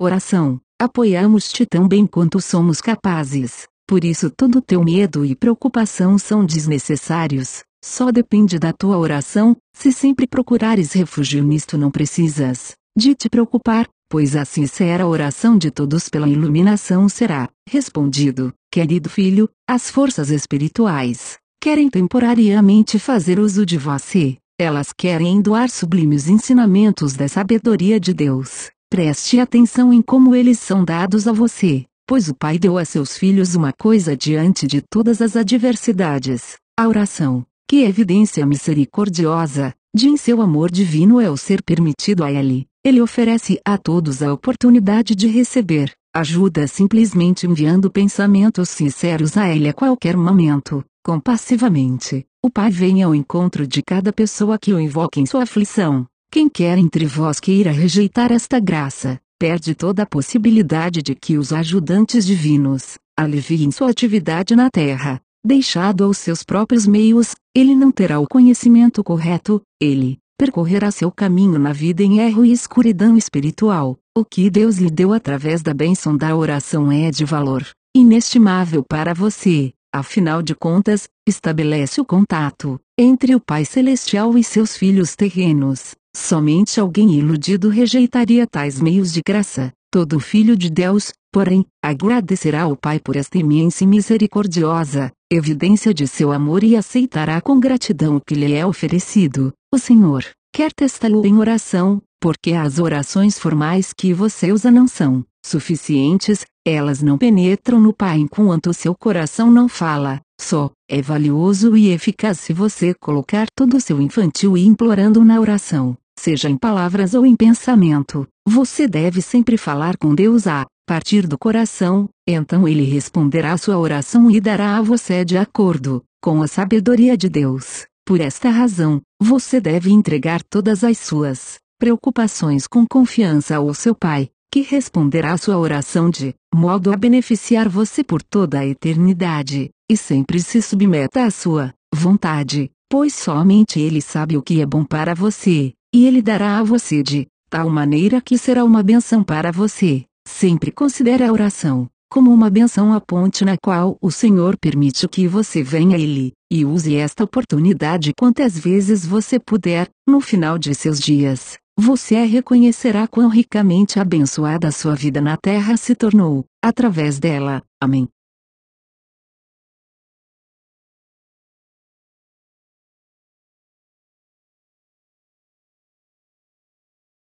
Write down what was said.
Oração. Apoiamos-te tão bem quanto somos capazes, por isso todo teu medo e preocupação são desnecessários, só depende da tua oração, se sempre procurares refúgio nisto não precisas de te preocupar, pois a sincera oração de todos pela iluminação será respondido. Querido filho, as forças espirituais querem temporariamente fazer uso de você, elas querem doar sublimes ensinamentos da sabedoria de Deus Preste atenção em como eles são dados a você, pois o Pai deu a seus filhos uma coisa diante de todas as adversidades: a oração, que é evidência misericordiosa, de em seu amor divino é o ser permitido a ele. Ele oferece a todos a oportunidade de receber ajuda simplesmente enviando pensamentos sinceros a ele a qualquer momento, compassivamente. O Pai vem ao encontro de cada pessoa que o invoca em sua aflição, quem quer entre vós que irá rejeitar esta graça, perde toda a possibilidade de que os ajudantes divinos aliviem sua atividade na terra. Deixado aos seus próprios meios, ele não terá o conhecimento correto, ele percorrerá seu caminho na vida em erro e escuridão espiritual. O que Deus lhe deu através da bênção da oração é de valor inestimável para você. Afinal de contas, estabelece o contato entre o Pai Celestial e seus filhos terrenos. Somente alguém iludido rejeitaria tais meios de graça. Todo filho de Deus, porém, agradecerá ao Pai por esta imensa e misericordiosa evidência de seu amor e aceitará com gratidão o que lhe é oferecido. O Senhor quer testá-lo em oração, porque as orações formais que você usa não são suficientes, elas não penetram no Pai enquanto seu coração não fala só é valioso e eficaz se você colocar todo o seu infantil e implorando na oração, seja em palavras ou em pensamento. Você deve sempre falar com Deus a partir do coração, então ele responderá sua oração e dará a você de acordo com a sabedoria de Deus. Por esta razão, você deve entregar todas as suas preocupações com confiança ao seu Pai, que responderá sua oração de modo a beneficiar você por toda a eternidade e sempre se submeta à sua vontade, pois somente Ele sabe o que é bom para você, e Ele dará a você de tal maneira que será uma benção para você. Sempre considere a oração como uma benção à ponte na qual o Senhor permite que você venha a Ele, e use esta oportunidade quantas vezes você puder, no final de seus dias. Você reconhecerá quão ricamente abençoada sua vida na terra se tornou, através dela. Amém.